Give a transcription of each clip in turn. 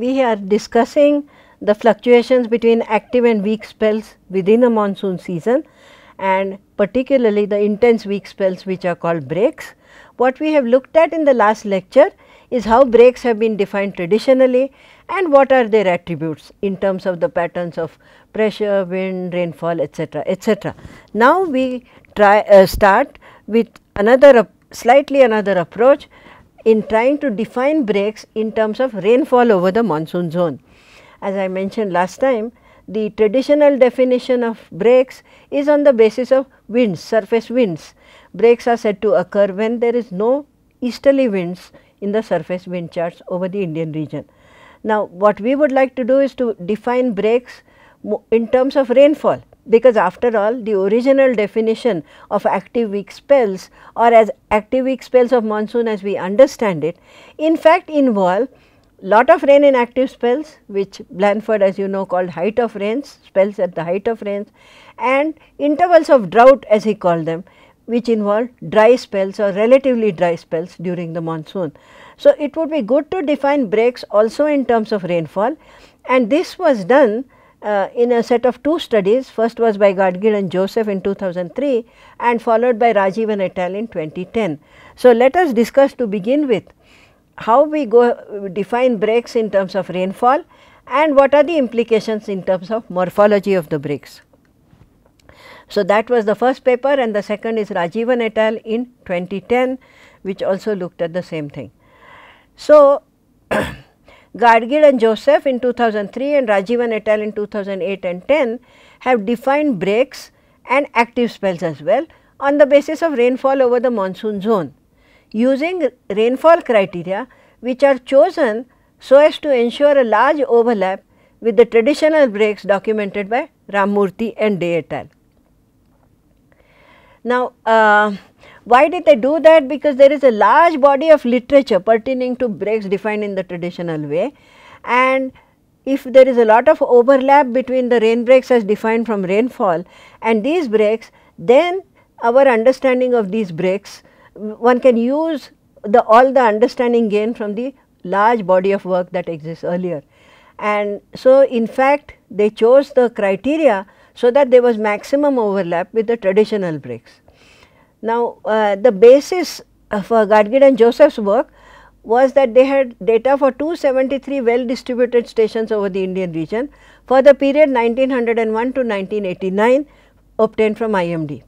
we are discussing the fluctuations between active and weak spells within a monsoon season and particularly the intense weak spells which are called breaks. What we have looked at in the last lecture is how breaks have been defined traditionally and what are their attributes in terms of the patterns of pressure, wind, rainfall etc. etc. Now, we try uh, start with another slightly another approach in trying to define breaks in terms of rainfall over the monsoon zone. As I mentioned last time, the traditional definition of breaks is on the basis of winds, surface winds. Breaks are said to occur when there is no easterly winds in the surface wind charts over the Indian region. Now, what we would like to do is to define breaks in terms of rainfall because after all the original definition of active weak spells or as active weak spells of monsoon as we understand it in fact involve lot of rain in active spells which Blanford as you know called height of rains, spells at the height of rains and intervals of drought as he called them which involve dry spells or relatively dry spells during the monsoon. So, it would be good to define breaks also in terms of rainfall and this was done uh, in a set of two studies, first was by Gadgil and Joseph in 2003 and followed by Rajiv and et al. in 2010. So, let us discuss to begin with how we go define breaks in terms of rainfall and what are the implications in terms of morphology of the breaks. So, that was the first paper and the second is Rajivan et al. in 2010 which also looked at the same thing. So, Gadgil and Joseph in 2003 and Rajivan et al. in 2008 and 10 have defined breaks and active spells as well on the basis of rainfall over the monsoon zone using rainfall criteria which are chosen so as to ensure a large overlap with the traditional breaks documented by Ramurthy and Day et al. Now, uh, why did they do that? Because there is a large body of literature pertaining to breaks defined in the traditional way and if there is a lot of overlap between the rain breaks as defined from rainfall and these breaks, then our understanding of these breaks, one can use the all the understanding gained from the large body of work that exists earlier. And so, in fact, they chose the criteria so that there was maximum overlap with the traditional breaks. Now, uh, the basis for uh, Gadgil and Joseph's work was that they had data for 273 well distributed stations over the Indian region for the period 1901 to 1989 obtained from IMD.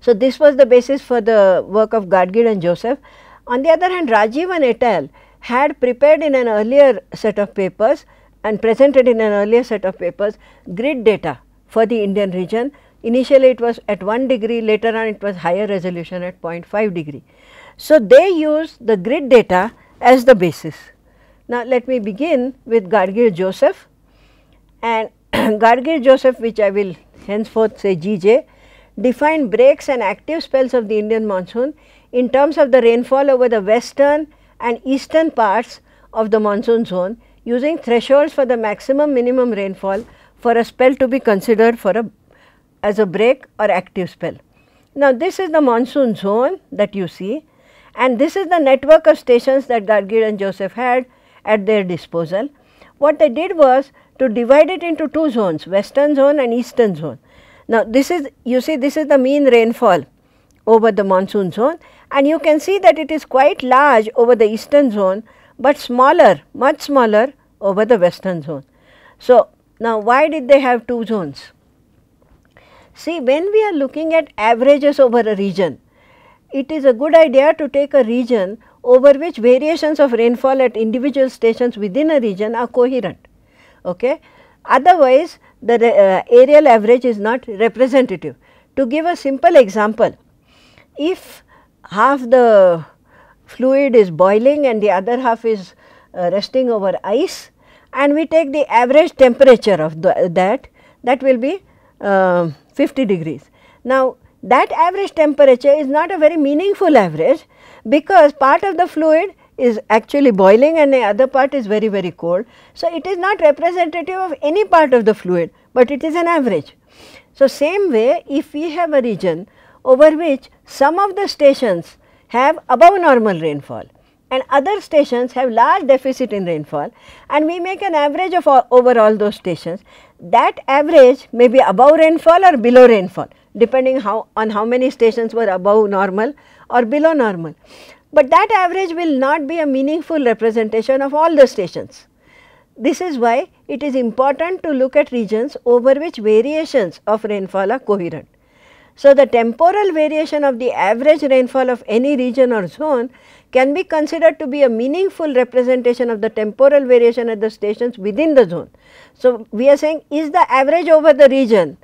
So, this was the basis for the work of Gadgil and Joseph. On the other hand, and et al. had prepared in an earlier set of papers and presented in an earlier set of papers grid data for the Indian region Initially it was at 1 degree, later on it was higher resolution at 0.5 degree. So, they use the grid data as the basis. Now, let me begin with Gargir Joseph and Gargir Joseph which I will henceforth say GJ defined breaks and active spells of the Indian monsoon in terms of the rainfall over the western and eastern parts of the monsoon zone using thresholds for the maximum minimum rainfall for a spell to be considered for a as a break or active spell. Now, this is the monsoon zone that you see and this is the network of stations that Gargir and Joseph had at their disposal. What they did was to divide it into two zones, western zone and eastern zone. Now, this is you see this is the mean rainfall over the monsoon zone and you can see that it is quite large over the eastern zone, but smaller much smaller over the western zone. So, now why did they have two zones? See, when we are looking at averages over a region, it is a good idea to take a region over which variations of rainfall at individual stations within a region are coherent. Okay? Otherwise, the uh, aerial average is not representative. To give a simple example, if half the fluid is boiling and the other half is uh, resting over ice and we take the average temperature of the, that, that will be uh, 50 degrees. Now, that average temperature is not a very meaningful average because part of the fluid is actually boiling and the other part is very very cold. So, it is not representative of any part of the fluid, but it is an average. So, same way if we have a region over which some of the stations have above normal rainfall and other stations have large deficit in rainfall and we make an average of all, over all those stations that average may be above rainfall or below rainfall depending how on how many stations were above normal or below normal. But that average will not be a meaningful representation of all the stations. This is why it is important to look at regions over which variations of rainfall are coherent. So, the temporal variation of the average rainfall of any region or zone can be considered to be a meaningful representation of the temporal variation at the stations within the zone. So, we are saying is the average over the region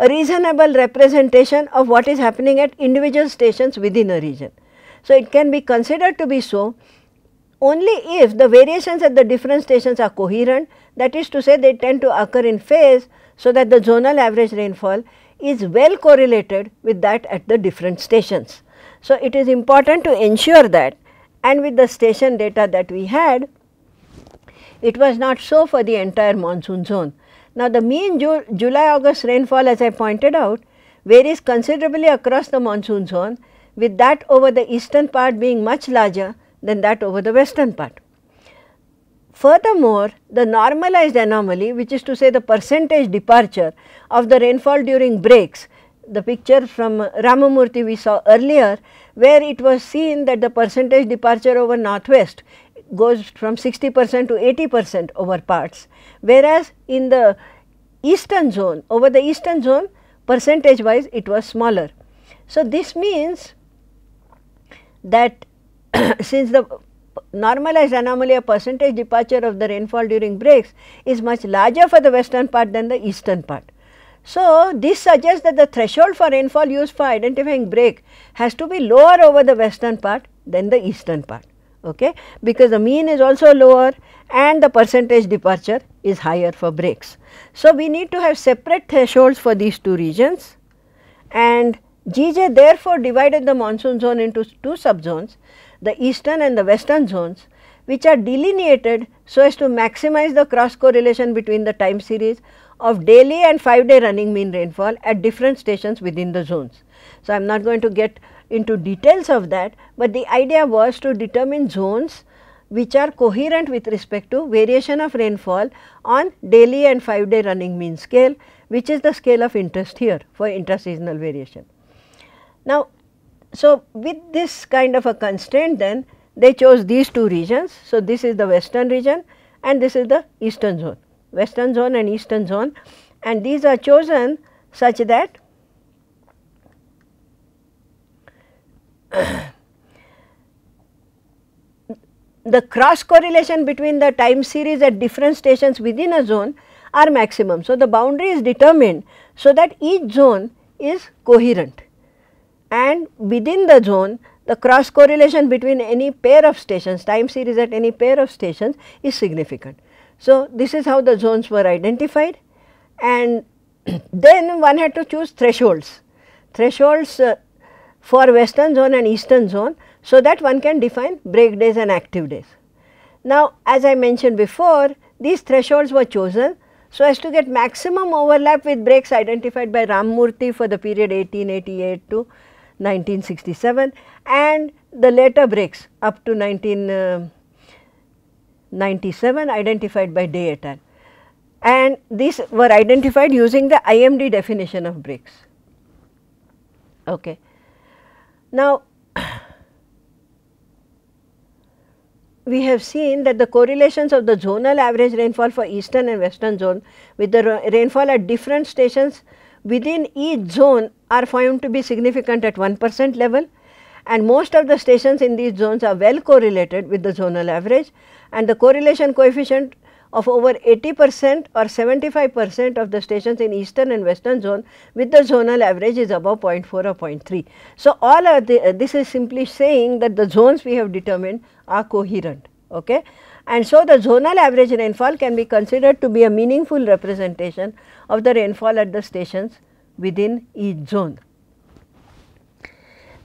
a reasonable representation of what is happening at individual stations within a region. So, it can be considered to be so only if the variations at the different stations are coherent that is to say they tend to occur in phase so that the zonal average rainfall is well correlated with that at the different stations. So, it is important to ensure that and with the station data that we had, it was not so for the entire monsoon zone. Now, the mean Ju July August rainfall as I pointed out varies considerably across the monsoon zone with that over the eastern part being much larger than that over the western part. Furthermore, the normalized anomaly which is to say the percentage departure of the rainfall during breaks the picture from Ramamurti we saw earlier where it was seen that the percentage departure over northwest goes from 60 percent to 80 percent over parts whereas in the eastern zone over the eastern zone percentage wise it was smaller. So, this means that since the normalized anomaly of percentage departure of the rainfall during breaks is much larger for the western part than the eastern part. So, this suggests that the threshold for rainfall used for identifying break has to be lower over the western part than the eastern part okay because the mean is also lower and the percentage departure is higher for breaks. So, we need to have separate thresholds for these two regions and GJ therefore divided the monsoon zone into two subzones, the eastern and the western zones which are delineated so as to maximize the cross correlation between the time series of daily and 5 day running mean rainfall at different stations within the zones. So, I am not going to get into details of that, but the idea was to determine zones which are coherent with respect to variation of rainfall on daily and 5 day running mean scale which is the scale of interest here for interseasonal variation. Now, so with this kind of a constraint then they chose these two regions. So, this is the western region and this is the eastern zone western zone and eastern zone and these are chosen such that the cross correlation between the time series at different stations within a zone are maximum. So, the boundary is determined so that each zone is coherent and within the zone the cross correlation between any pair of stations, time series at any pair of stations is significant. So, this is how the zones were identified and then one had to choose thresholds, thresholds uh, for western zone and eastern zone so that one can define break days and active days. Now, as I mentioned before these thresholds were chosen so as to get maximum overlap with breaks identified by Ramurthy for the period 1888 to 1967 and the later breaks up to 19. Uh, 97 identified by Day et al. And these were identified using the IMD definition of breaks. Okay. Now, we have seen that the correlations of the zonal average rainfall for eastern and western zone with the rainfall at different stations within each zone are found to be significant at 1 percent level and most of the stations in these zones are well correlated with the zonal average and the correlation coefficient of over 80 percent or 75 percent of the stations in eastern and western zone with the zonal average is above 0.4 or 0.3. So, all are the, uh, this is simply saying that the zones we have determined are coherent. Okay? And so, the zonal average rainfall can be considered to be a meaningful representation of the rainfall at the stations within each zone.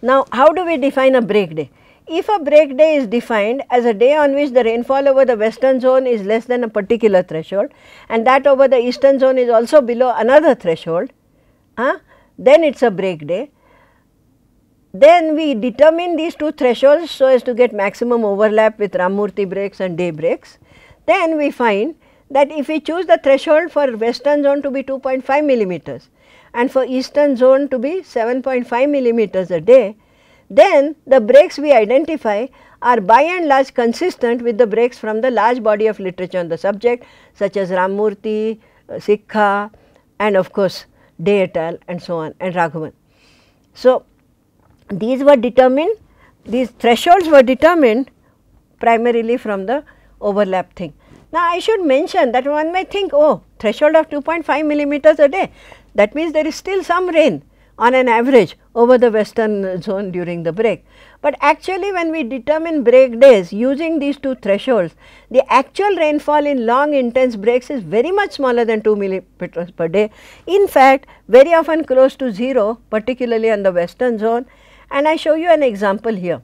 Now, how do we define a break day? If a break day is defined as a day on which the rainfall over the western zone is less than a particular threshold and that over the eastern zone is also below another threshold, uh, then it is a break day. Then we determine these two thresholds so as to get maximum overlap with Ramurthy breaks and day breaks. Then we find that if we choose the threshold for western zone to be 2.5 millimeters and for eastern zone to be 7.5 millimeters a day, then the breaks we identify are by and large consistent with the breaks from the large body of literature on the subject such as Ramurthy, uh, Sikha and of course Day and so on and Raghavan. So, these were determined, these thresholds were determined primarily from the overlap thing. Now, I should mention that one may think oh threshold of 2.5 millimeters a day that means there is still some rain on an average over the western zone during the break. But actually when we determine break days using these two thresholds, the actual rainfall in long intense breaks is very much smaller than 2 millimeters per day. In fact, very often close to 0 particularly on the western zone and I show you an example here.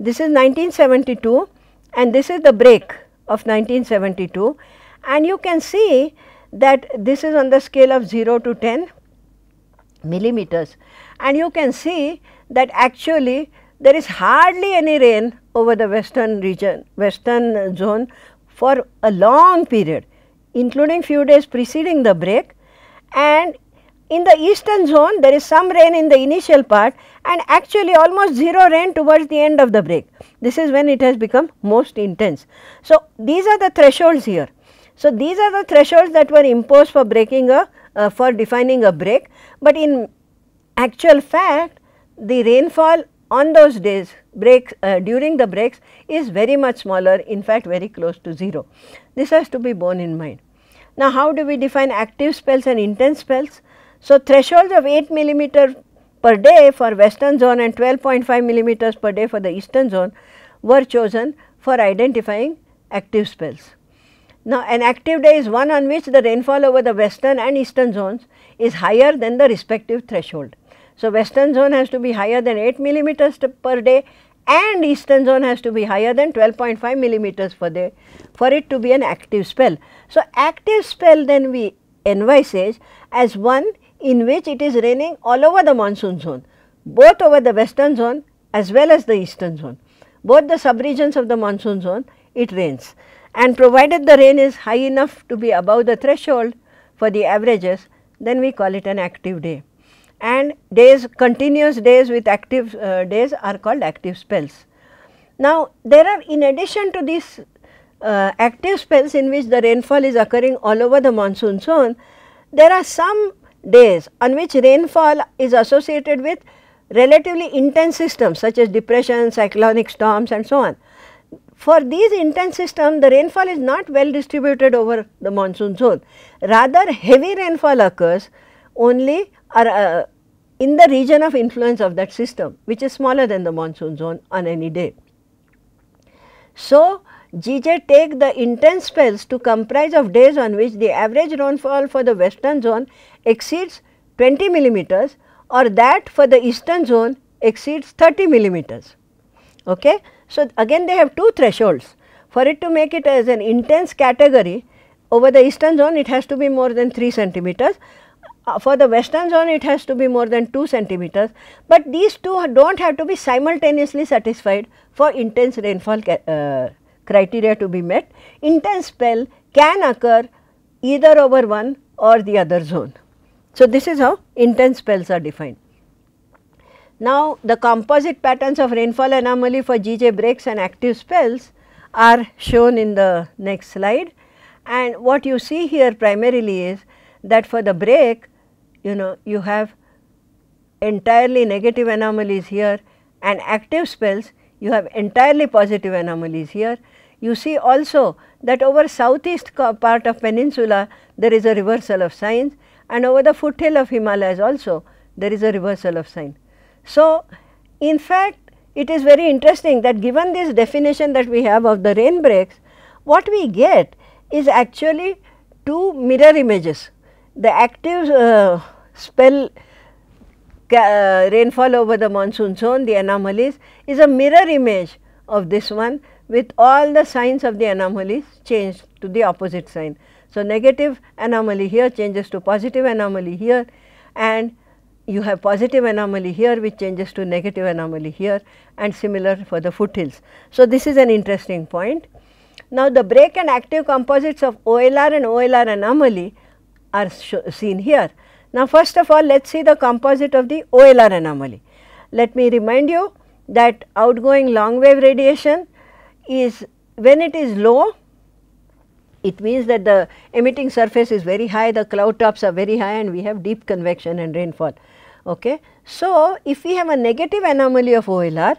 This is 1972 and this is the break of 1972 and you can see that this is on the scale of 0 to 10 millimeters. And you can see that actually there is hardly any rain over the western region, western zone for a long period including few days preceding the break and in the eastern zone there is some rain in the initial part and actually almost zero rain towards the end of the break. This is when it has become most intense. So, these are the thresholds here. So, these are the thresholds that were imposed for breaking a uh, for defining a break but in actual fact the rainfall on those days breaks uh, during the breaks is very much smaller in fact very close to 0. This has to be borne in mind. Now how do we define active spells and intense spells? So thresholds of 8 millimeter per day for western zone and 12.5 millimeters per day for the eastern zone were chosen for identifying active spells. Now an active day is one on which the rainfall over the western and eastern zones is higher than the respective threshold. So, western zone has to be higher than 8 millimeters per day and eastern zone has to be higher than 12.5 millimeters per day for it to be an active spell. So, active spell then we envisage as one in which it is raining all over the monsoon zone, both over the western zone as well as the eastern zone. Both the subregions of the monsoon zone it rains and provided the rain is high enough to be above the threshold for the averages then we call it an active day. And days, continuous days with active uh, days are called active spells. Now, there are in addition to these uh, active spells in which the rainfall is occurring all over the monsoon zone, there are some days on which rainfall is associated with relatively intense systems such as depression, cyclonic storms and so on. For these intense systems, the rainfall is not well distributed over the monsoon zone. Rather, heavy rainfall occurs only uh, in the region of influence of that system, which is smaller than the monsoon zone on any day. So, GJ take the intense spells to comprise of days on which the average rainfall for the western zone exceeds 20 millimeters or that for the eastern zone exceeds 30 millimeters. Okay? So, again they have two thresholds. For it to make it as an intense category, over the eastern zone it has to be more than 3 centimeters. Uh, for the western zone it has to be more than 2 centimeters, but these two do not have to be simultaneously satisfied for intense rainfall uh, criteria to be met. Intense spell can occur either over one or the other zone. So, this is how intense spells are defined. Now, the composite patterns of rainfall anomaly for GJ breaks and active spells are shown in the next slide. And what you see here primarily is that for the break, you know, you have entirely negative anomalies here and active spells, you have entirely positive anomalies here. You see also that over southeast part of peninsula, there is a reversal of signs and over the foothill of Himalayas also, there is a reversal of sign. So, in fact, it is very interesting that given this definition that we have of the rain breaks, what we get is actually two mirror images. The active uh, spell uh, rainfall over the monsoon zone, the anomalies is a mirror image of this one with all the signs of the anomalies changed to the opposite sign. So, negative anomaly here changes to positive anomaly here and you have positive anomaly here which changes to negative anomaly here and similar for the foothills. So, this is an interesting point. Now, the break and active composites of OLR and OLR anomaly are seen here. Now, first of all let us see the composite of the OLR anomaly. Let me remind you that outgoing long wave radiation is when it is low it means that the emitting surface is very high, the cloud tops are very high and we have deep convection and rainfall. Okay. So, if we have a negative anomaly of OLR,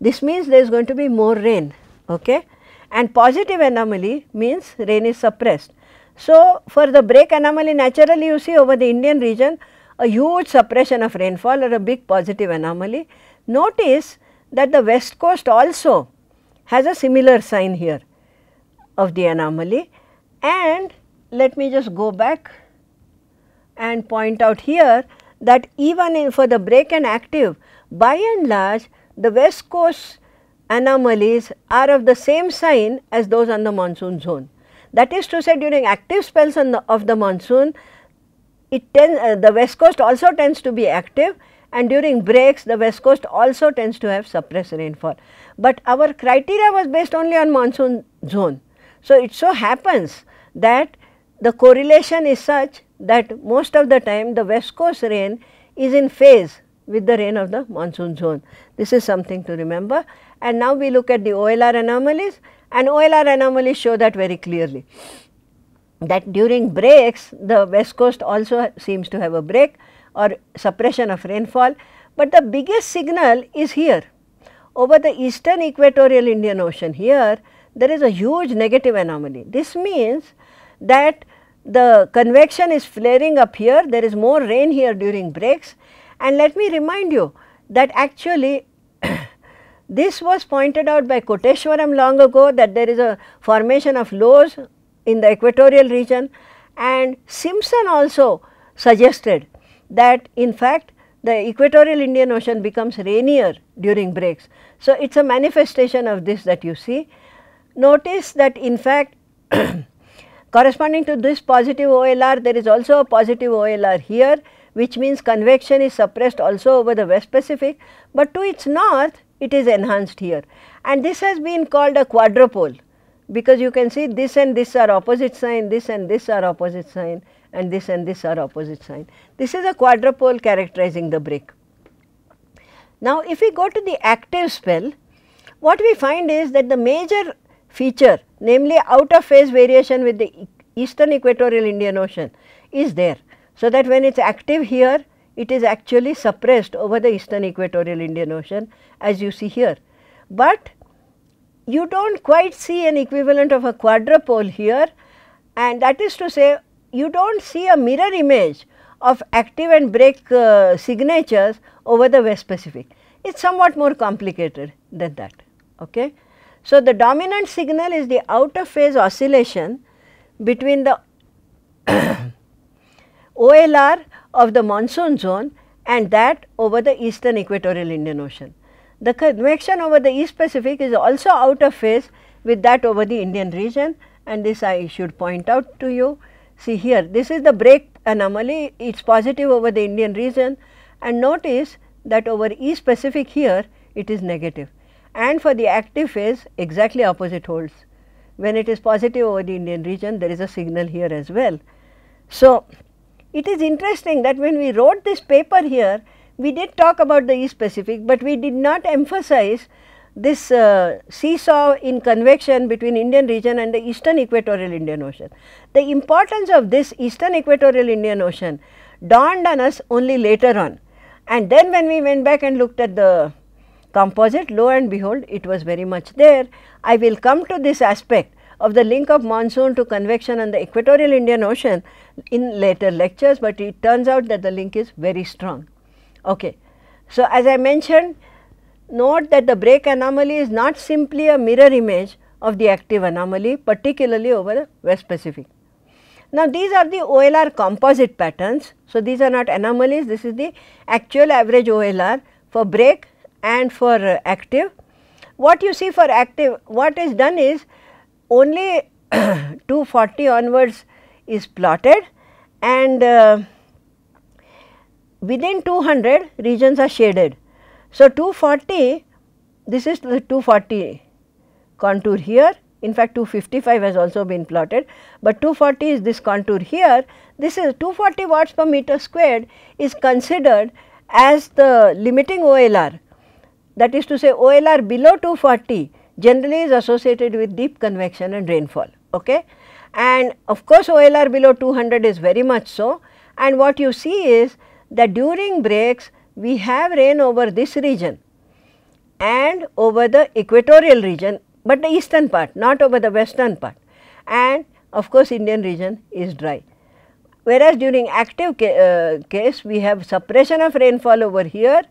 this means there is going to be more rain okay? and positive anomaly means rain is suppressed. So, for the break anomaly naturally you see over the Indian region a huge suppression of rainfall or a big positive anomaly. Notice that the west coast also has a similar sign here of the anomaly and let me just go back and point out here that even for the break and active, by and large the west coast anomalies are of the same sign as those on the monsoon zone. That is to say during active spells the, of the monsoon, it tend, uh, the west coast also tends to be active and during breaks the west coast also tends to have suppressed rainfall. But our criteria was based only on monsoon zone. So, it so happens that the correlation is such that most of the time the west coast rain is in phase with the rain of the monsoon zone. This is something to remember. And now we look at the OLR anomalies and OLR anomalies show that very clearly that during breaks the west coast also seems to have a break or suppression of rainfall, but the biggest signal is here over the eastern equatorial Indian Ocean here there is a huge negative anomaly. This means that the convection is flaring up here, there is more rain here during breaks and let me remind you that actually this was pointed out by Koteshwaram long ago that there is a formation of lows in the equatorial region and Simpson also suggested that in fact the equatorial Indian Ocean becomes rainier during breaks. So, it is a manifestation of this that you see. Notice that in fact Corresponding to this positive OLR, there is also a positive OLR here, which means convection is suppressed also over the West Pacific, but to its north, it is enhanced here. And this has been called a quadrupole, because you can see this and this are opposite sign, this and this are opposite sign, and this and this are opposite sign. This is a quadrupole characterizing the break. Now, if we go to the active spell, what we find is that the major feature namely out of phase variation with the eastern equatorial Indian Ocean is there. So, that when it is active here it is actually suppressed over the eastern equatorial Indian Ocean as you see here. But you do not quite see an equivalent of a quadrupole here and that is to say you do not see a mirror image of active and break uh, signatures over the West Pacific. It is somewhat more complicated than that. Okay? So, the dominant signal is the out of phase oscillation between the OLR of the monsoon zone and that over the eastern equatorial Indian Ocean. The convection over the East Pacific is also out of phase with that over the Indian region and this I should point out to you. See here, this is the break anomaly, it is positive over the Indian region and notice that over East Pacific here it is negative and for the active phase exactly opposite holds. When it is positive over the Indian region there is a signal here as well. So, it is interesting that when we wrote this paper here we did talk about the East Pacific, but we did not emphasize this uh, seesaw in convection between Indian region and the eastern equatorial Indian Ocean. The importance of this eastern equatorial Indian Ocean dawned on us only later on and then when we went back and looked at the Composite lo and behold it was very much there. I will come to this aspect of the link of monsoon to convection on the equatorial Indian Ocean in later lectures, but it turns out that the link is very strong. Okay. So, as I mentioned note that the break anomaly is not simply a mirror image of the active anomaly particularly over the West Pacific. Now, these are the OLR composite patterns. So, these are not anomalies, this is the actual average OLR for break and for uh, active. What you see for active, what is done is only 240 onwards is plotted and uh, within 200 regions are shaded. So, 240 this is the 240 contour here in fact 255 has also been plotted, but 240 is this contour here this is 240 watts per meter squared is considered as the limiting OLR that is to say OLR below 240 generally is associated with deep convection and rainfall. Okay? And of course, OLR below 200 is very much so and what you see is that during breaks we have rain over this region and over the equatorial region, but the eastern part not over the western part and of course, Indian region is dry. Whereas, during active ca uh, case we have suppression of rainfall over here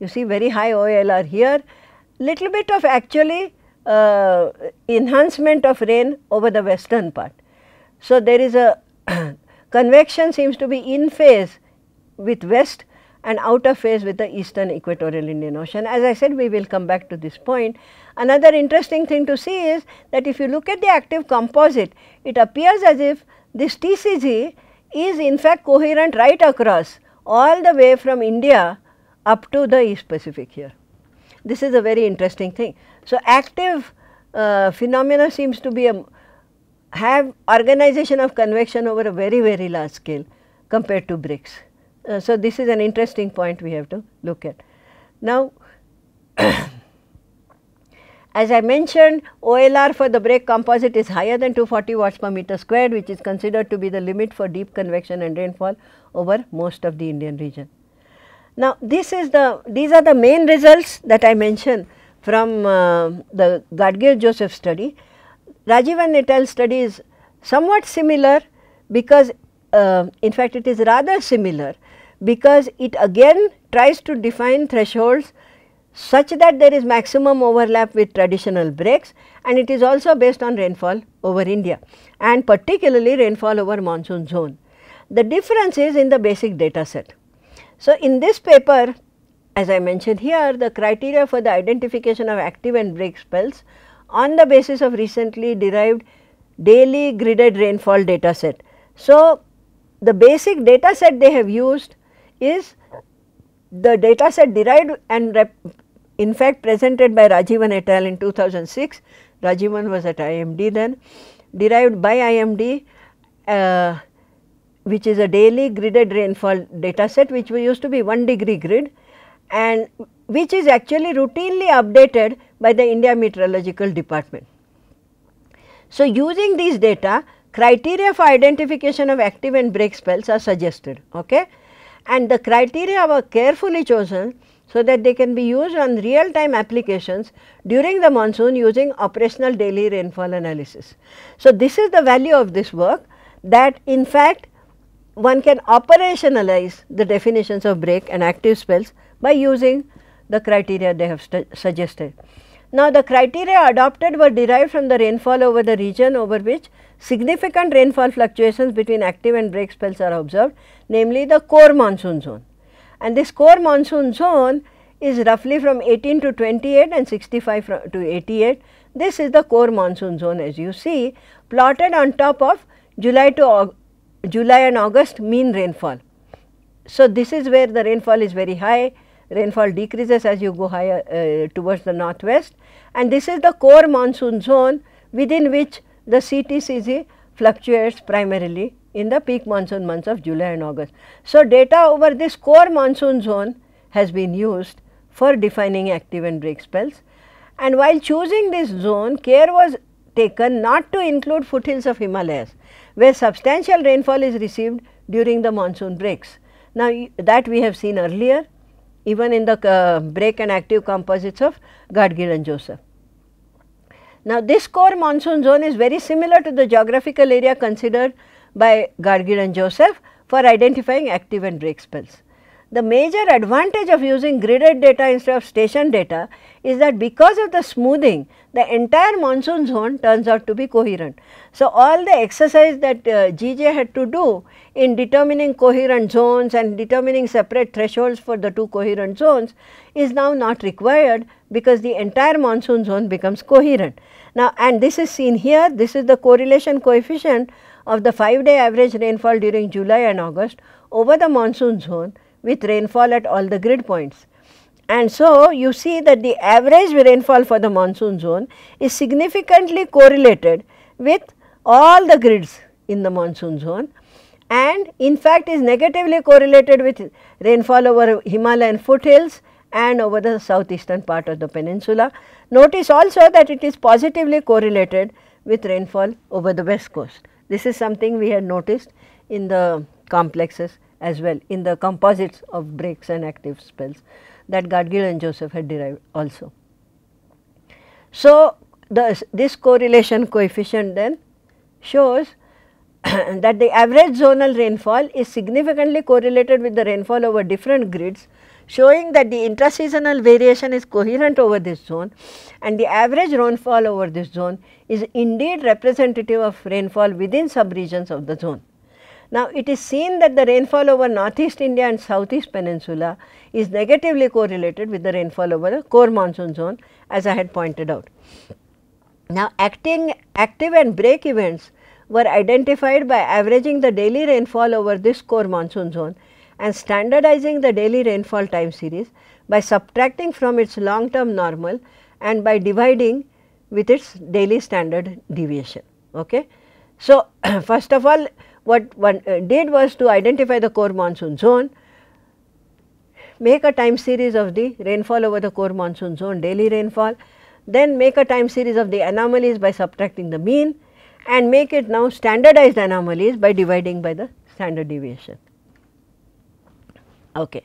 you see very high OLR here, little bit of actually uh, enhancement of rain over the western part. So, there is a convection seems to be in phase with west and out of phase with the eastern equatorial Indian Ocean. As I said, we will come back to this point. Another interesting thing to see is that if you look at the active composite, it appears as if this TCG is in fact coherent right across all the way from India up to the East Pacific here. This is a very interesting thing. So, active uh, phenomena seems to be a, have organization of convection over a very very large scale compared to bricks. Uh, so, this is an interesting point we have to look at. Now, as I mentioned OLR for the break composite is higher than 240 watts per meter squared which is considered to be the limit for deep convection and rainfall over most of the Indian region. Now, this is the these are the main results that I mentioned from uh, the Gadgir Joseph study. Rajiv et study is somewhat similar because uh, in fact it is rather similar because it again tries to define thresholds such that there is maximum overlap with traditional breaks and it is also based on rainfall over India and particularly rainfall over monsoon zone. The difference is in the basic data set. So, in this paper as I mentioned here the criteria for the identification of active and break spells on the basis of recently derived daily gridded rainfall data set. So, the basic data set they have used is the data set derived and in fact presented by Rajivan et al in 2006, Rajivan was at IMD then, derived by IMD uh, which is a daily gridded rainfall data set which used to be 1 degree grid and which is actually routinely updated by the India Meteorological Department. So, using these data criteria for identification of active and break spells are suggested okay? and the criteria were carefully chosen so that they can be used on real time applications during the monsoon using operational daily rainfall analysis. So, this is the value of this work that in fact one can operationalize the definitions of break and active spells by using the criteria they have suggested. Now, the criteria adopted were derived from the rainfall over the region over which significant rainfall fluctuations between active and break spells are observed, namely the core monsoon zone. And this core monsoon zone is roughly from 18 to 28 and 65 to 88. This is the core monsoon zone as you see plotted on top of July to July and August mean rainfall. So, this is where the rainfall is very high, rainfall decreases as you go higher uh, towards the northwest and this is the core monsoon zone within which the CTCG fluctuates primarily in the peak monsoon months of July and August. So, data over this core monsoon zone has been used for defining active and break spells and while choosing this zone care was taken not to include foothills of Himalayas where substantial rainfall is received during the monsoon breaks. Now, that we have seen earlier even in the uh, break and active composites of Gadgil and Joseph. Now, this core monsoon zone is very similar to the geographical area considered by Gadgil and Joseph for identifying active and break spells. The major advantage of using gridded data instead of station data is that because of the smoothing the entire monsoon zone turns out to be coherent. So, all the exercise that uh, GJ had to do in determining coherent zones and determining separate thresholds for the two coherent zones is now not required because the entire monsoon zone becomes coherent. Now, and this is seen here, this is the correlation coefficient of the 5 day average rainfall during July and August over the monsoon zone with rainfall at all the grid points. And so, you see that the average rainfall for the monsoon zone is significantly correlated with all the grids in the monsoon zone and in fact is negatively correlated with rainfall over Himalayan foothills and over the southeastern part of the peninsula. Notice also that it is positively correlated with rainfall over the west coast. This is something we had noticed in the complexes as well in the composites of breaks and active spells that Gadgil and Joseph had derived also. So, this correlation coefficient then shows that the average zonal rainfall is significantly correlated with the rainfall over different grids showing that the intraseasonal variation is coherent over this zone and the average rainfall over this zone is indeed representative of rainfall within subregions of the zone. Now, it is seen that the rainfall over northeast India and southeast peninsula is negatively correlated with the rainfall over the core monsoon zone as I had pointed out. Now, acting active and break events were identified by averaging the daily rainfall over this core monsoon zone and standardizing the daily rainfall time series by subtracting from its long term normal and by dividing with its daily standard deviation. Okay. So, first of all what one uh, did was to identify the core monsoon zone make a time series of the rainfall over the core monsoon zone daily rainfall, then make a time series of the anomalies by subtracting the mean and make it now standardized anomalies by dividing by the standard deviation. Okay.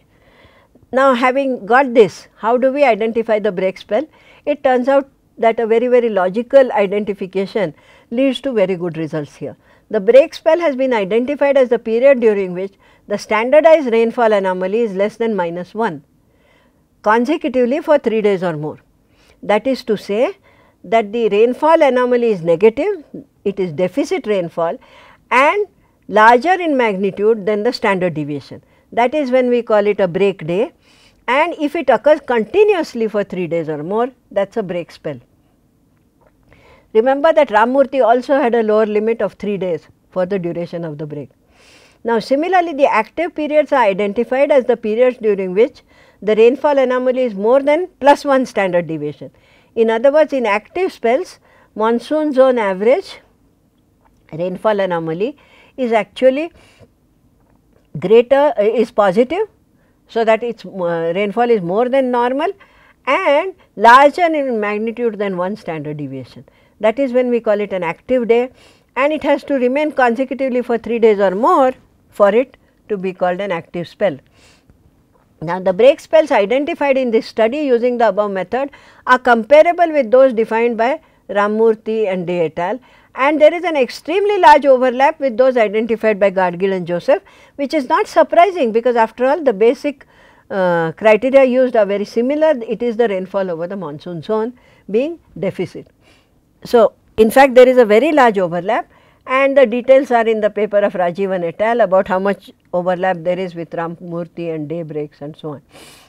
Now, having got this, how do we identify the break spell? It turns out that a very very logical identification leads to very good results here. The break spell has been identified as the period during which the standardized rainfall anomaly is less than minus 1 consecutively for 3 days or more. That is to say that the rainfall anomaly is negative, it is deficit rainfall and larger in magnitude than the standard deviation. That is when we call it a break day and if it occurs continuously for 3 days or more that is a break spell. Remember that Ramurthy also had a lower limit of 3 days for the duration of the break. Now, similarly, the active periods are identified as the periods during which the rainfall anomaly is more than plus 1 standard deviation. In other words, in active spells, monsoon zone average rainfall anomaly is actually greater uh, is positive. So, that its uh, rainfall is more than normal and larger in magnitude than 1 standard deviation that is when we call it an active day and it has to remain consecutively for 3 days or more for it to be called an active spell. Now, the break spells identified in this study using the above method are comparable with those defined by Ramurthy and De et al. And there is an extremely large overlap with those identified by Gadgil and Joseph, which is not surprising because after all the basic uh, criteria used are very similar. It is the rainfall over the monsoon zone being deficit. So, in fact, there is a very large overlap and the details are in the paper of Rajivan et al about how much overlap there is with Ramamurthy and day breaks and so on.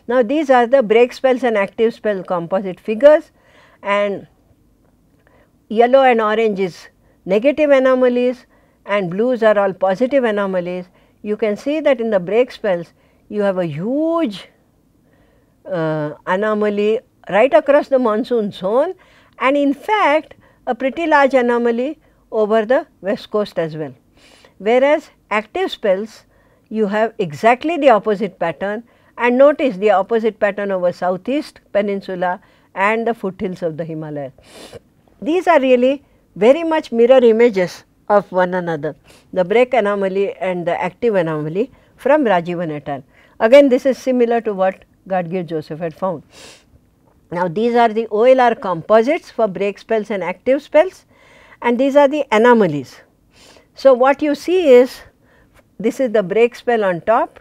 Now, these are the break spells and active spell composite figures and yellow and orange is negative anomalies and blues are all positive anomalies. You can see that in the break spells you have a huge uh, anomaly right across the monsoon zone and in fact a pretty large anomaly over the west coast as well. Whereas, active spells you have exactly the opposite pattern and notice the opposite pattern over southeast peninsula and the foothills of the Himalaya. These are really very much mirror images of one another, the break anomaly and the active anomaly from Rajivan et al. Again this is similar to what Gadgir Joseph had found. Now, these are the OLR composites for break spells and active spells and these are the anomalies. So, what you see is this is the break spell on top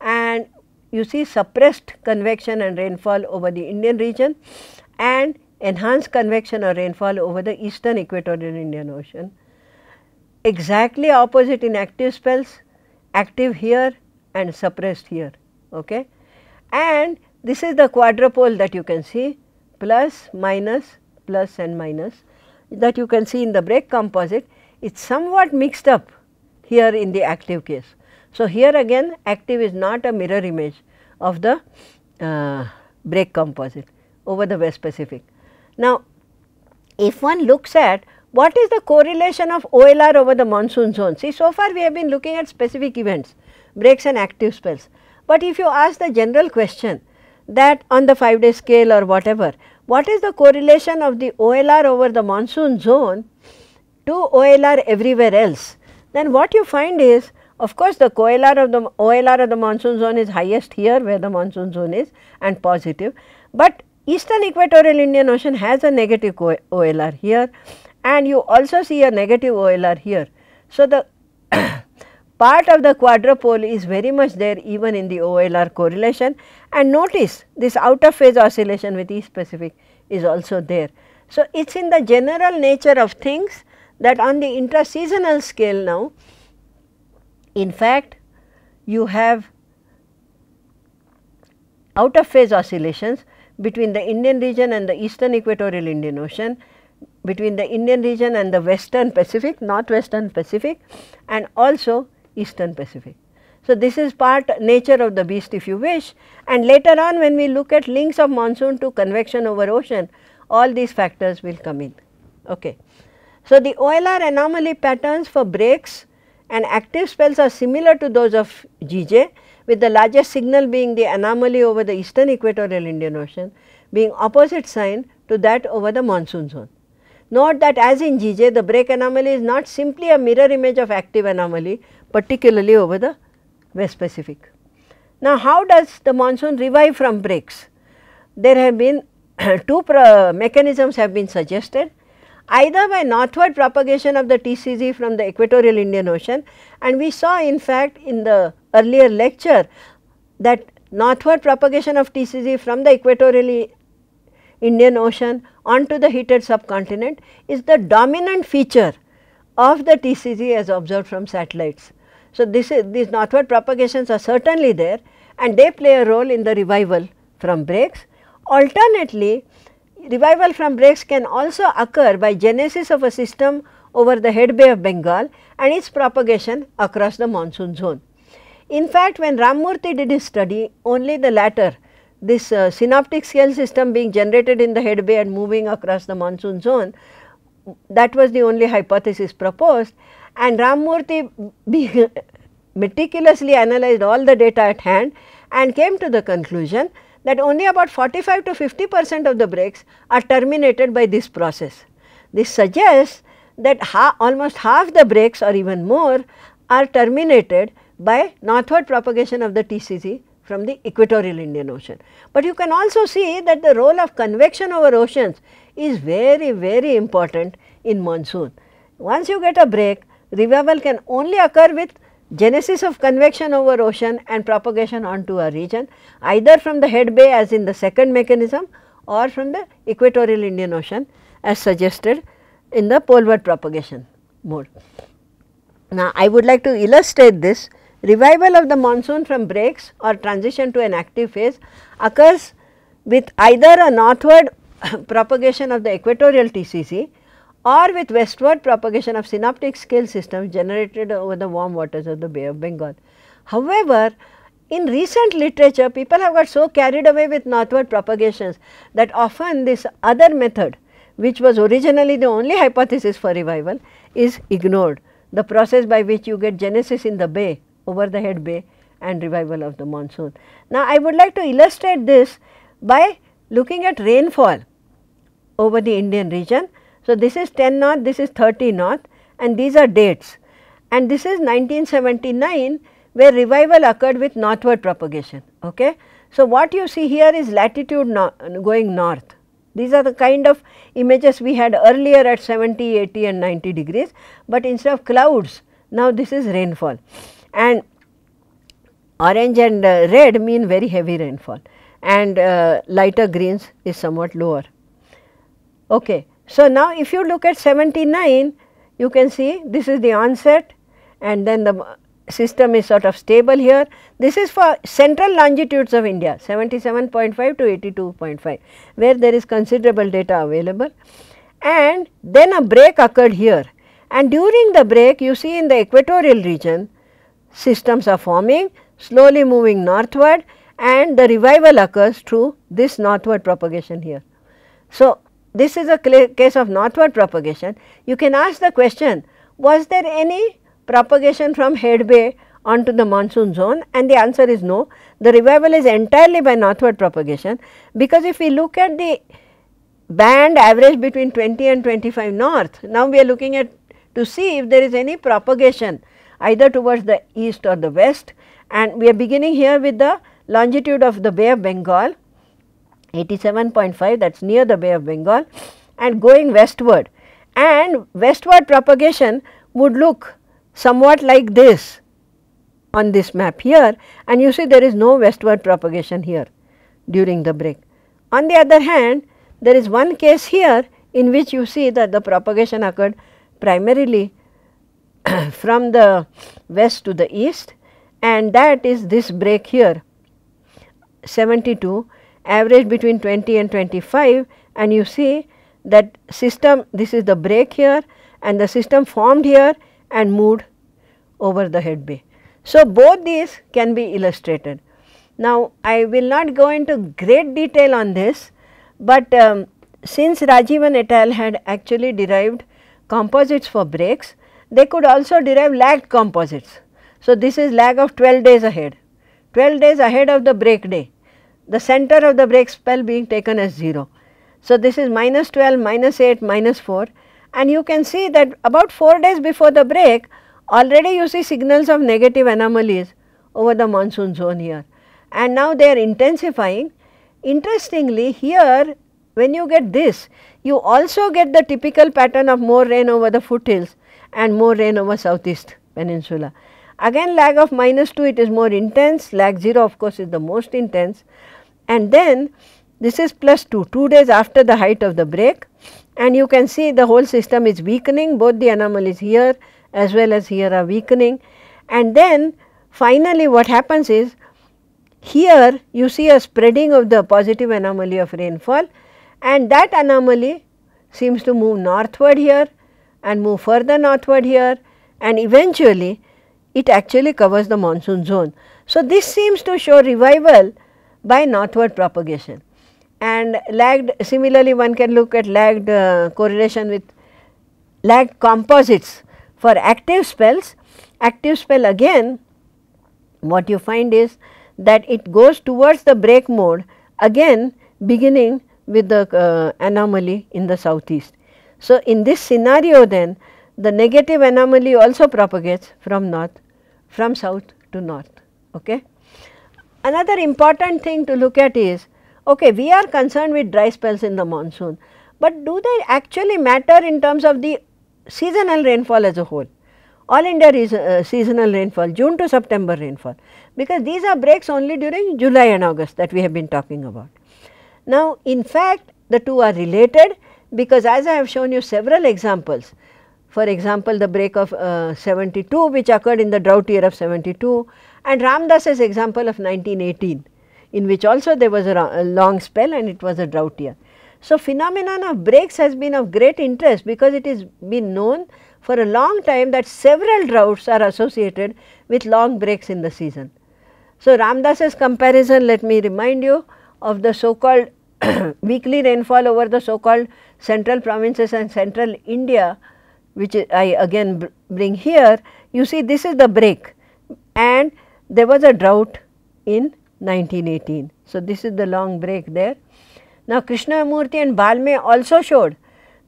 and you see suppressed convection and rainfall over the Indian region and enhanced convection or rainfall over the eastern equatorial Indian Ocean. Exactly opposite in active spells, active here and suppressed here. Okay? And this is the quadrupole that you can see plus, minus, plus and minus that you can see in the break composite. It is somewhat mixed up here in the active case. So, here again active is not a mirror image of the uh, break composite over the West Pacific. Now, if one looks at what is the correlation of OLR over the monsoon zone? See so far we have been looking at specific events, breaks and active spells. But if you ask the general question, that on the 5 day scale or whatever, what is the correlation of the OLR over the monsoon zone to OLR everywhere else? Then what you find is of course, the OLR of the OLR of the monsoon zone is highest here where the monsoon zone is and positive, but eastern equatorial Indian Ocean has a negative OLR here and you also see a negative OLR here. So, the part of the quadrupole is very much there even in the OLR correlation and notice this out of phase oscillation with E specific is also there. So, it is in the general nature of things that on the intra-seasonal scale now, in fact, you have out of phase oscillations between the Indian region and the eastern equatorial Indian Ocean, between the Indian region and the western Pacific, northwestern Pacific and also eastern Pacific. So, this is part nature of the beast if you wish and later on when we look at links of monsoon to convection over ocean all these factors will come in. Okay. So, the OLR anomaly patterns for breaks and active spells are similar to those of GJ with the largest signal being the anomaly over the eastern equatorial Indian Ocean being opposite sign to that over the monsoon zone. Note that as in GJ the break anomaly is not simply a mirror image of active anomaly particularly over the West Pacific. Now, how does the monsoon revive from breaks? There have been two mechanisms have been suggested either by northward propagation of the TCG from the equatorial Indian Ocean and we saw in fact in the earlier lecture that northward propagation of TCG from the equatorial Indian Ocean onto the heated subcontinent is the dominant feature of the TCG as observed from satellites. So, this is, these northward propagations are certainly there and they play a role in the revival from breaks. Alternately, revival from breaks can also occur by genesis of a system over the head bay of Bengal and its propagation across the monsoon zone. In fact, when Ramurthy did his study, only the latter, this uh, synoptic scale system being generated in the head bay and moving across the monsoon zone, that was the only hypothesis proposed and Ramurthy being meticulously analyzed all the data at hand and came to the conclusion that only about 45 to 50 percent of the breaks are terminated by this process. This suggests that ha almost half the breaks or even more are terminated by northward propagation of the TCC from the equatorial Indian Ocean. But you can also see that the role of convection over oceans is very, very important in monsoon. Once you get a break, revival can only occur with genesis of convection over ocean and propagation onto a region either from the head bay as in the second mechanism or from the equatorial Indian Ocean as suggested in the poleward propagation mode. Now, I would like to illustrate this revival of the monsoon from breaks or transition to an active phase occurs with either a northward propagation of the equatorial TCC or with westward propagation of synoptic scale systems generated over the warm waters of the Bay of Bengal. However, in recent literature people have got so carried away with northward propagations that often this other method which was originally the only hypothesis for revival is ignored. The process by which you get genesis in the bay over the head bay and revival of the monsoon. Now, I would like to illustrate this by looking at rainfall over the Indian region so, this is 10 north, this is 30 north and these are dates and this is 1979 where revival occurred with northward propagation. Okay? So, what you see here is latitude no going north. These are the kind of images we had earlier at 70, 80 and 90 degrees, but instead of clouds now this is rainfall and orange and uh, red mean very heavy rainfall and uh, lighter greens is somewhat lower. Okay. So, now if you look at 79, you can see this is the onset and then the system is sort of stable here. This is for central longitudes of India 77.5 to 82.5 where there is considerable data available and then a break occurred here and during the break you see in the equatorial region systems are forming slowly moving northward and the revival occurs through this northward propagation here. So, this is a case of northward propagation, you can ask the question was there any propagation from head bay onto the monsoon zone and the answer is no. The revival is entirely by northward propagation because if we look at the band average between 20 and 25 north, now we are looking at to see if there is any propagation either towards the east or the west and we are beginning here with the longitude of the Bay of Bengal 87.5 that is near the Bay of Bengal and going westward and westward propagation would look somewhat like this on this map here and you see there is no westward propagation here during the break. On the other hand, there is one case here in which you see that the propagation occurred primarily from the west to the east and that is this break here 72 average between 20 and 25 and you see that system this is the break here and the system formed here and moved over the head bay. So, both these can be illustrated. Now, I will not go into great detail on this, but um, since Rajivan et al had actually derived composites for breaks, they could also derive lagged composites. So, this is lag of 12 days ahead, 12 days ahead of the break day the center of the break spell being taken as 0. So, this is minus 12, minus 8, minus 4 and you can see that about 4 days before the break already you see signals of negative anomalies over the monsoon zone here and now they are intensifying. Interestingly here when you get this you also get the typical pattern of more rain over the foothills and more rain over southeast peninsula. Again lag of minus 2 it is more intense, lag 0 of course is the most intense and then this is plus 2, 2 days after the height of the break and you can see the whole system is weakening, both the anomalies here as well as here are weakening and then finally what happens is here you see a spreading of the positive anomaly of rainfall and that anomaly seems to move northward here and move further northward here and eventually it actually covers the monsoon zone. So, this seems to show revival by northward propagation. And lagged similarly one can look at lagged uh, correlation with lagged composites for active spells. Active spell again what you find is that it goes towards the break mode again beginning with the uh, anomaly in the southeast. So, in this scenario then the negative anomaly also propagates from north from south to north. Okay? Another important thing to look at is, okay, we are concerned with dry spells in the monsoon, but do they actually matter in terms of the seasonal rainfall as a whole? All India is uh, seasonal rainfall, June to September rainfall, because these are breaks only during July and August that we have been talking about. Now, in fact, the two are related because as I have shown you several examples, for example, the break of uh, 72 which occurred in the drought year of 72 and Ramdas's example of 1918 in which also there was a, long spell and it was a drought year. So, phenomenon of breaks has been of great interest because it has been known for a long time that several droughts are associated with long breaks in the season. So, Ramdas's comparison let me remind you of the so called weekly rainfall over the so called central provinces and central India which I again bring here you see this is the break and there was a drought in 1918. So, this is the long break there. Now, Krishnamurti and Balme also showed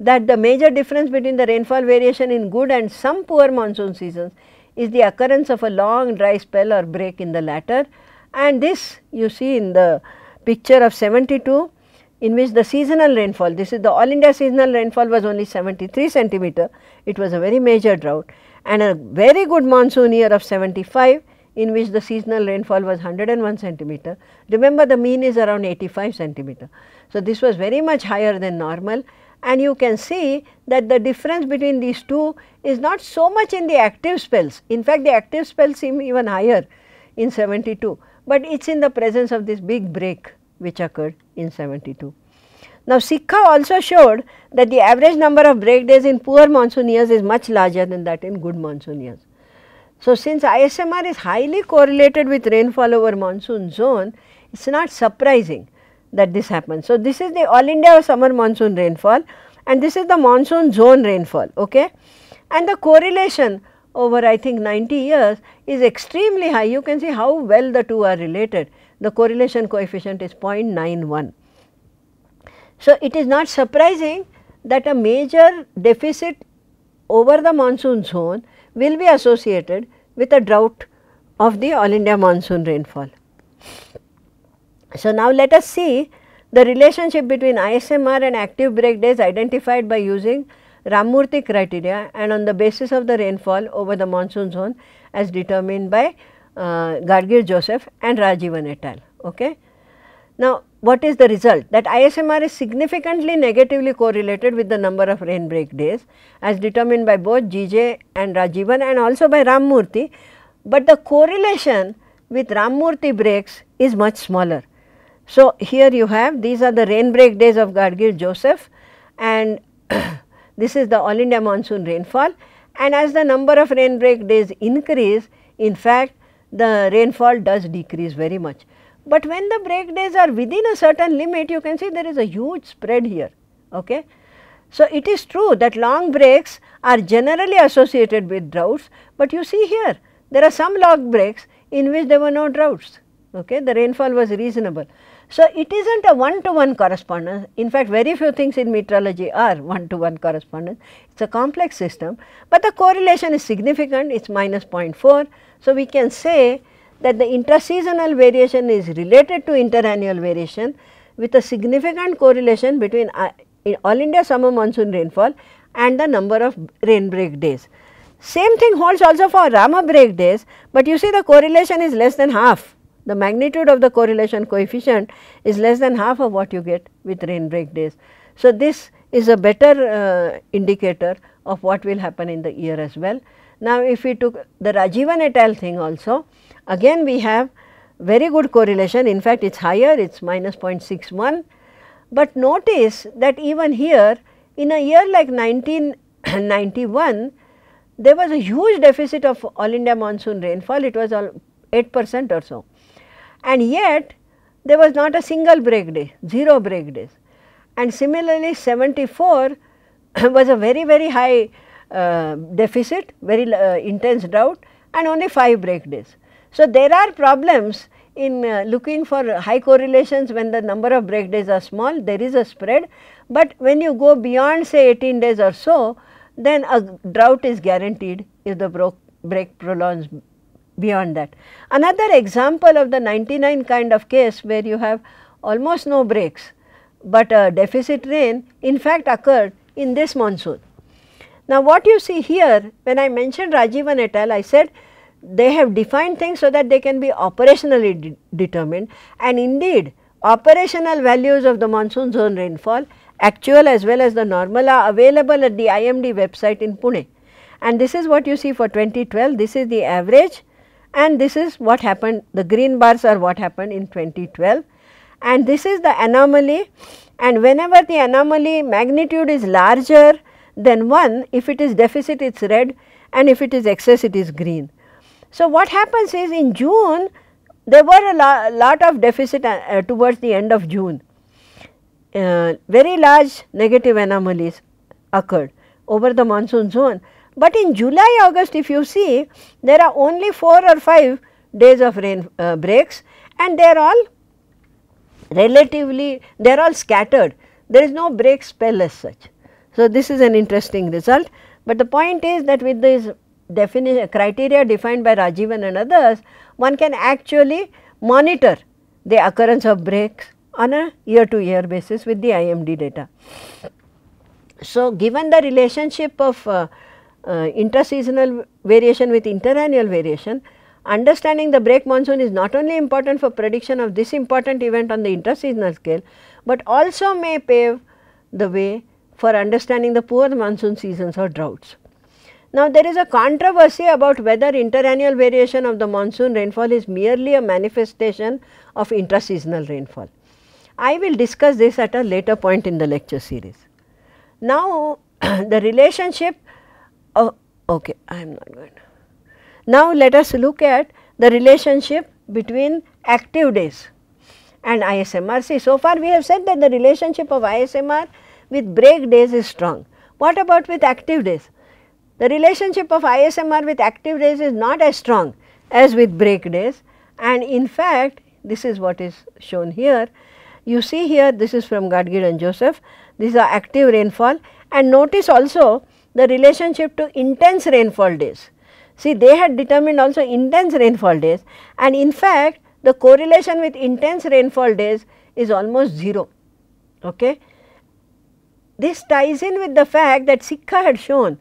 that the major difference between the rainfall variation in good and some poor monsoon seasons is the occurrence of a long dry spell or break in the latter and this you see in the picture of 72 in which the seasonal rainfall, this is the all India seasonal rainfall was only 73 centimeter, it was a very major drought and a very good monsoon year of 75 in which the seasonal rainfall was 101 centimeter. Remember the mean is around 85 centimeter. So, this was very much higher than normal and you can see that the difference between these two is not so much in the active spells. In fact, the active spells seem even higher in 72, but it is in the presence of this big break which occurred in 72. Now, Sikha also showed that the average number of break days in poor monsoon years is much larger than that in good monsoon years. So, since ISMR is highly correlated with rainfall over monsoon zone, it is not surprising that this happens. So, this is the all India summer monsoon rainfall and this is the monsoon zone rainfall okay. And the correlation over I think 90 years is extremely high you can see how well the two are related the correlation coefficient is 0.91. So, it is not surprising that a major deficit over the monsoon zone will be associated with a drought of the all India monsoon rainfall. So, now let us see the relationship between ISMR and active break days identified by using Ramurthy criteria and on the basis of the rainfall over the monsoon zone as determined by uh, Gargir Joseph and Rajivan et al. Okay? Now, what is the result? That ISMR is significantly negatively correlated with the number of rain break days as determined by both GJ and Rajivan and also by Ramurthy, but the correlation with Ramurthy breaks is much smaller. So, here you have these are the rain break days of Gargir Joseph and this is the all India monsoon rainfall and as the number of rain break days increase in fact the rainfall does decrease very much. But when the break days are within a certain limit, you can see there is a huge spread here. Okay? So, it is true that long breaks are generally associated with droughts, but you see here there are some long breaks in which there were no droughts. Okay? The rainfall was reasonable. So, it is not a one to one correspondence. In fact, very few things in meteorology are one to one correspondence. It is a complex system, but the correlation is significant, it is minus 0.4. So, we can say that the intraseasonal variation is related to interannual variation with a significant correlation between uh, all India summer monsoon rainfall and the number of rain break days. Same thing holds also for Rama break days, but you see the correlation is less than half. The magnitude of the correlation coefficient is less than half of what you get with rain break days. So, this is a better uh, indicator of what will happen in the year as well. Now, if we took the Rajivan et al thing also, Again we have very good correlation in fact it is higher it is minus 0.61. But notice that even here in a year like 1991 there was a huge deficit of all India monsoon rainfall it was 8 percent or so and yet there was not a single break day 0 break days and similarly 74 was a very very high uh, deficit very uh, intense drought and only 5 break days. So, there are problems in uh, looking for high correlations when the number of break days are small, there is a spread. But when you go beyond say 18 days or so, then a drought is guaranteed if the break prolongs beyond that. Another example of the 99 kind of case where you have almost no breaks, but a deficit rain in fact occurred in this monsoon. Now, what you see here when I mentioned Rajivan et al, I said they have defined things so that they can be operationally de determined and indeed operational values of the monsoon zone rainfall actual as well as the normal are available at the IMD website in Pune. And this is what you see for 2012, this is the average and this is what happened, the green bars are what happened in 2012 and this is the anomaly and whenever the anomaly magnitude is larger than 1, if it is deficit it is red and if it is excess it is green. So, what happens is in June there were a lot of deficit uh, uh, towards the end of June. Uh, very large negative anomalies occurred over the monsoon zone. But in July, August if you see there are only 4 or 5 days of rain uh, breaks and they are all relatively, they are all scattered. There is no break spell as such. So, this is an interesting result. But the point is that with these definition criteria defined by Rajivan and others, one can actually monitor the occurrence of breaks on a year to year basis with the IMD data. So, given the relationship of uh, uh, interseasonal variation with interannual variation, understanding the break monsoon is not only important for prediction of this important event on the interseasonal scale, but also may pave the way for understanding the poor monsoon seasons or droughts. Now, there is a controversy about whether interannual variation of the monsoon rainfall is merely a manifestation of intraseasonal rainfall. I will discuss this at a later point in the lecture series. Now, the relationship, oh, okay, I am not going to. Now, let us look at the relationship between active days and ISMRC. So far, we have said that the relationship of ISMR with break days is strong. What about with active days? The relationship of ISMR with active days is not as strong as with break days and in fact this is what is shown here. You see here this is from Gadgil and Joseph, these are active rainfall and notice also the relationship to intense rainfall days. See they had determined also intense rainfall days and in fact the correlation with intense rainfall days is almost 0. Okay. This ties in with the fact that Sikka had shown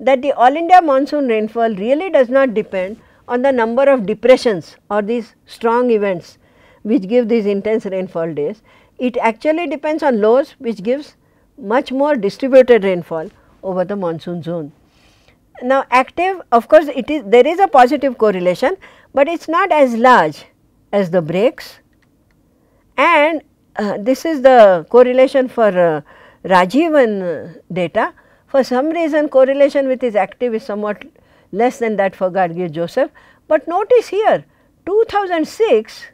that the all India monsoon rainfall really does not depend on the number of depressions or these strong events which give these intense rainfall days. It actually depends on lows which gives much more distributed rainfall over the monsoon zone. Now active of course it is there is a positive correlation, but it is not as large as the breaks and uh, this is the correlation for uh, Rajivan uh, data for some reason correlation with his active is somewhat less than that for Gargi Joseph. But notice here 2006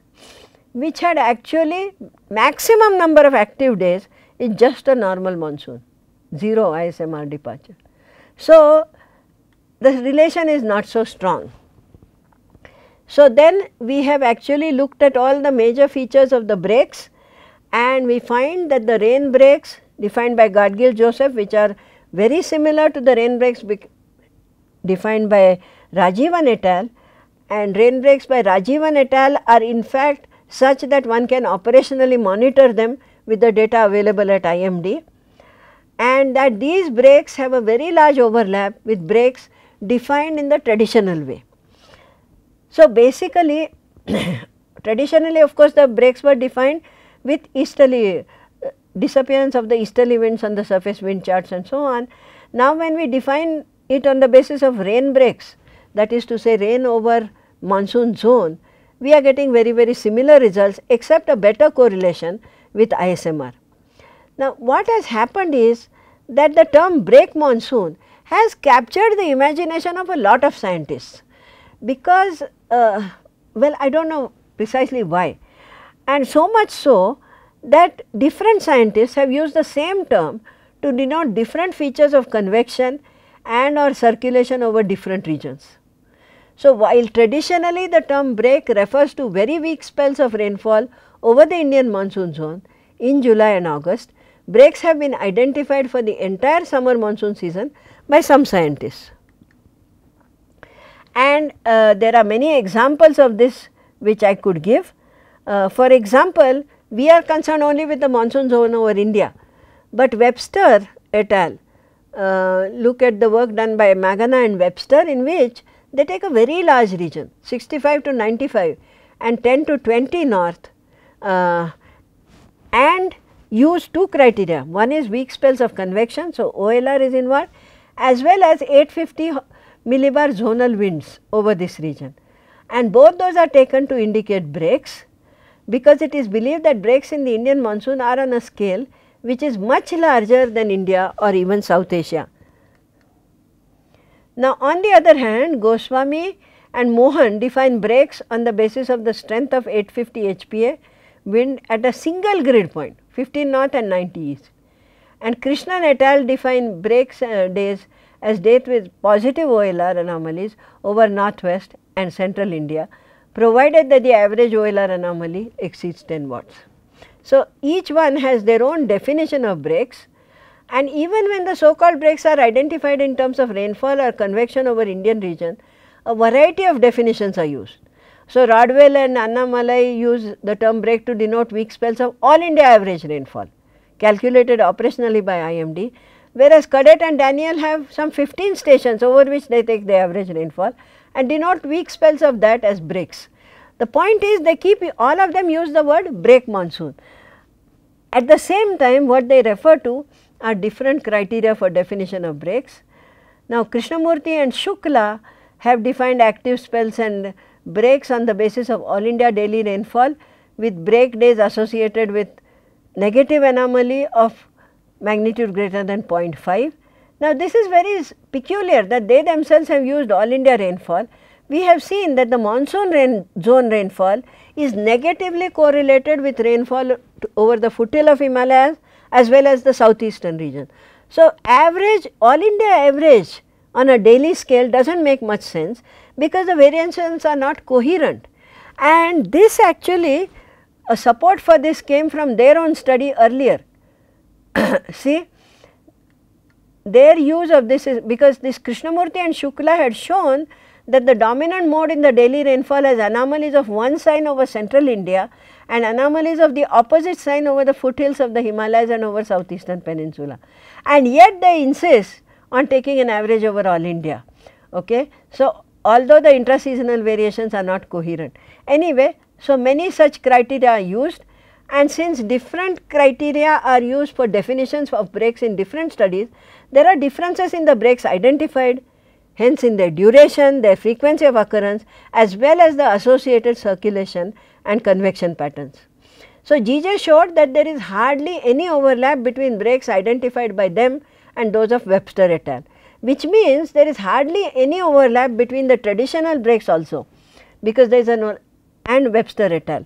which had actually maximum number of active days is just a normal monsoon, 0 ISMR departure. So, the relation is not so strong. So, then we have actually looked at all the major features of the breaks and we find that the rain breaks defined by Gadgil Joseph which are very similar to the rain breaks defined by Rajivan et al. and rain breaks by Rajivan et al. are in fact such that one can operationally monitor them with the data available at IMD and that these breaks have a very large overlap with breaks defined in the traditional way. So, basically traditionally of course the breaks were defined with easterly disappearance of the easterly winds on the surface wind charts and so on. Now, when we define it on the basis of rain breaks, that is to say rain over monsoon zone, we are getting very, very similar results except a better correlation with ISMR. Now, what has happened is that the term break monsoon has captured the imagination of a lot of scientists because, uh, well, I do not know precisely why. And so much so that different scientists have used the same term to denote different features of convection and or circulation over different regions. So, while traditionally the term break refers to very weak spells of rainfall over the Indian monsoon zone in July and August, breaks have been identified for the entire summer monsoon season by some scientists. And uh, there are many examples of this which I could give. Uh, for example, we are concerned only with the monsoon zone over India, but Webster et al. Uh, look at the work done by Magana and Webster in which they take a very large region 65 to 95 and 10 to 20 north uh, and use two criteria. One is weak spells of convection, so OLR is involved as well as 850 millibar zonal winds over this region and both those are taken to indicate breaks because it is believed that breaks in the Indian monsoon are on a scale which is much larger than India or even South Asia. Now, on the other hand, Goswami and Mohan define breaks on the basis of the strength of 850 HPA wind at a single grid point 15 north and 90 east. And Krishnan et al. define breaks uh, days as days with positive OLR anomalies over northwest and central India provided that the average OLR anomaly exceeds 10 watts. So, each one has their own definition of breaks and even when the so called breaks are identified in terms of rainfall or convection over Indian region, a variety of definitions are used. So, Rodwell and Annamalai use the term break to denote weak spells of all India average rainfall calculated operationally by IMD, whereas Cadet and Daniel have some 15 stations over which they take the average rainfall and denote weak spells of that as breaks. The point is they keep all of them use the word break monsoon. At the same time what they refer to are different criteria for definition of breaks. Now Krishnamurti and Shukla have defined active spells and breaks on the basis of all India daily rainfall with break days associated with negative anomaly of magnitude greater than 0.5 now, this is very peculiar that they themselves have used all India rainfall. We have seen that the monsoon rain zone rainfall is negatively correlated with rainfall over the foothill of Himalayas as well as the southeastern region. So, average all India average on a daily scale does not make much sense because the variations are not coherent. And this actually a support for this came from their own study earlier. See their use of this is because this Krishnamurti and Shukla had shown that the dominant mode in the daily rainfall has anomalies of one sign over central India and anomalies of the opposite sign over the foothills of the Himalayas and over southeastern peninsula. And yet they insist on taking an average over all India. Okay? So, although the intra-seasonal variations are not coherent. Anyway, so many such criteria are used and since different criteria are used for definitions of breaks in different studies, there are differences in the breaks identified, hence in their duration, their frequency of occurrence as well as the associated circulation and convection patterns. So, GJ showed that there is hardly any overlap between breaks identified by them and those of Webster et al which means there is hardly any overlap between the traditional breaks also because there is an and Webster et al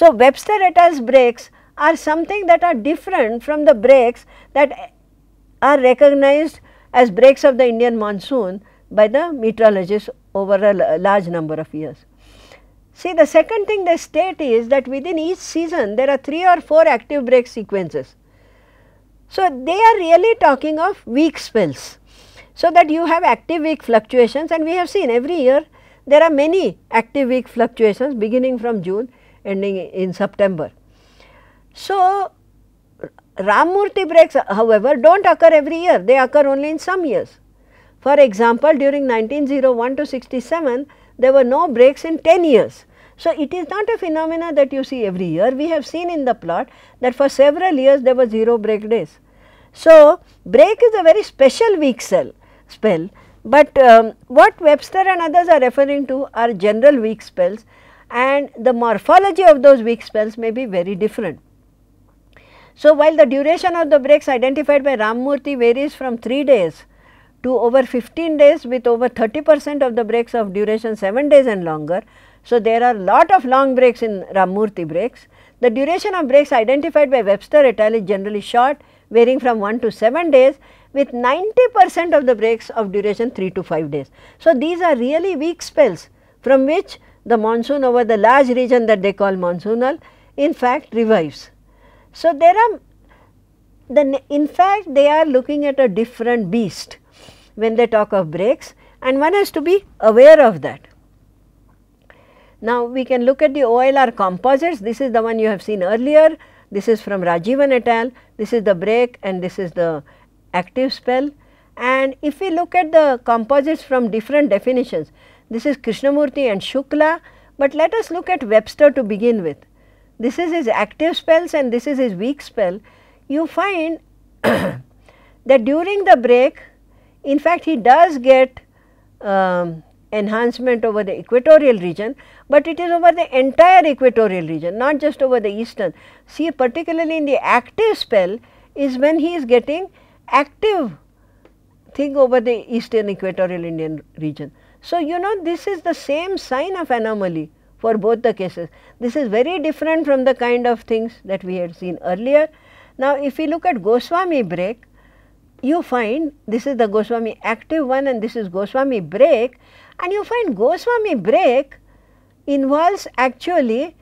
so, Webster et al.'s breaks are something that are different from the breaks that are recognized as breaks of the Indian monsoon by the meteorologists over a large number of years. See the second thing they state is that within each season there are 3 or 4 active break sequences. So, they are really talking of weak spells. So, that you have active weak fluctuations and we have seen every year there are many active weak fluctuations beginning from June ending in September. So, Ramurti breaks however do not occur every year, they occur only in some years. For example, during 1901 to 67 there were no breaks in 10 years. So, it is not a phenomena that you see every year. We have seen in the plot that for several years there were 0 break days. So, break is a very special weak cell, spell, but um, what Webster and others are referring to are general weak spells and the morphology of those weak spells may be very different. So, while the duration of the breaks identified by Ramurthy varies from 3 days to over 15 days with over 30 percent of the breaks of duration 7 days and longer. So, there are lot of long breaks in Ramurthy breaks. The duration of breaks identified by Webster et al is generally short varying from 1 to 7 days with 90 percent of the breaks of duration 3 to 5 days. So, these are really weak spells from which the monsoon over the large region that they call monsoonal in fact revives. So, there are the in fact they are looking at a different beast when they talk of breaks and one has to be aware of that. Now, we can look at the OLR composites, this is the one you have seen earlier, this is from Rajivan et al, this is the break and this is the active spell. And if we look at the composites from different definitions, this is Krishnamurti and Shukla, but let us look at Webster to begin with. This is his active spells and this is his weak spell. You find that during the break, in fact, he does get um, enhancement over the equatorial region, but it is over the entire equatorial region, not just over the eastern. See, particularly in the active spell is when he is getting active thing over the eastern equatorial Indian region. So, you know this is the same sign of anomaly for both the cases. This is very different from the kind of things that we had seen earlier. Now, if we look at Goswami break, you find this is the Goswami active one and this is Goswami break and you find Goswami break involves actually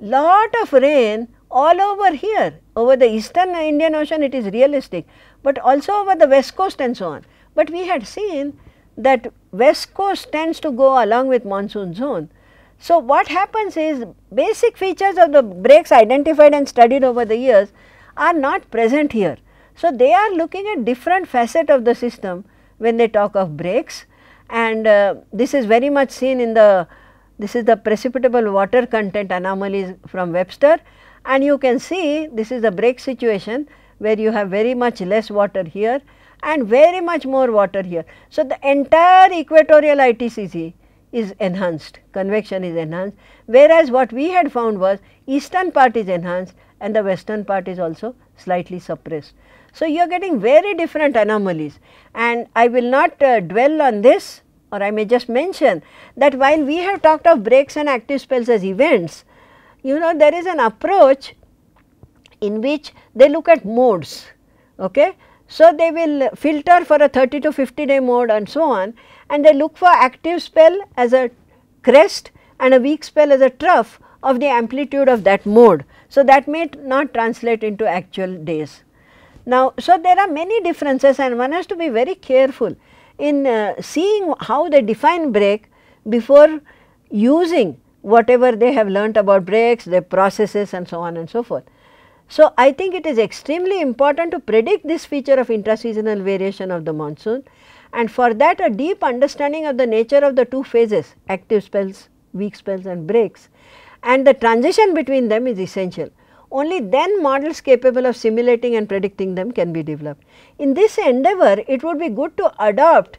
lot of rain all over here over the eastern Indian Ocean it is realistic but also over the west coast and so on. But we had seen that west coast tends to go along with monsoon zone. So, what happens is basic features of the breaks identified and studied over the years are not present here. So, they are looking at different facet of the system when they talk of breaks and uh, this is very much seen in the this is the precipitable water content anomalies from Webster and you can see this is the break situation where you have very much less water here and very much more water here. So, the entire equatorial ITCC is enhanced, convection is enhanced, whereas what we had found was eastern part is enhanced and the western part is also slightly suppressed. So, you are getting very different anomalies and I will not uh, dwell on this or I may just mention that while we have talked of breaks and active spells as events, you know there is an approach in which they look at modes. Okay? So, they will filter for a 30 to 50 day mode and so on and they look for active spell as a crest and a weak spell as a trough of the amplitude of that mode. So, that may not translate into actual days. Now, so there are many differences and one has to be very careful in uh, seeing how they define break before using whatever they have learnt about breaks, their processes and so on and so forth. So, I think it is extremely important to predict this feature of intraseasonal variation of the monsoon and for that a deep understanding of the nature of the two phases active spells, weak spells and breaks and the transition between them is essential. Only then models capable of simulating and predicting them can be developed. In this endeavor, it would be good to adopt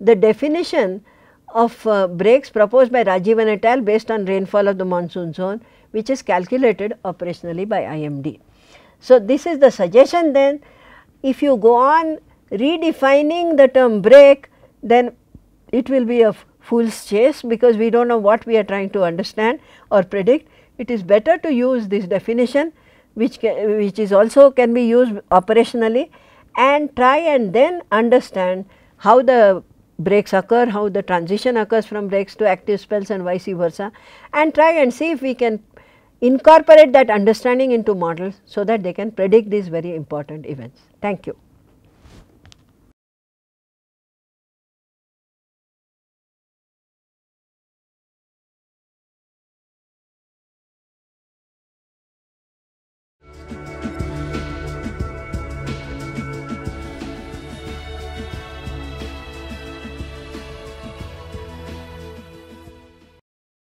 the definition of uh, breaks proposed by Rajivan et al based on rainfall of the monsoon zone which is calculated operationally by IMD. So, this is the suggestion then if you go on redefining the term break then it will be a fool's chase because we do not know what we are trying to understand or predict. It is better to use this definition which, which is also can be used operationally and try and then understand how the breaks occur, how the transition occurs from breaks to active spells and vice versa and try and see if we can incorporate that understanding into models so that they can predict these very important events. Thank you.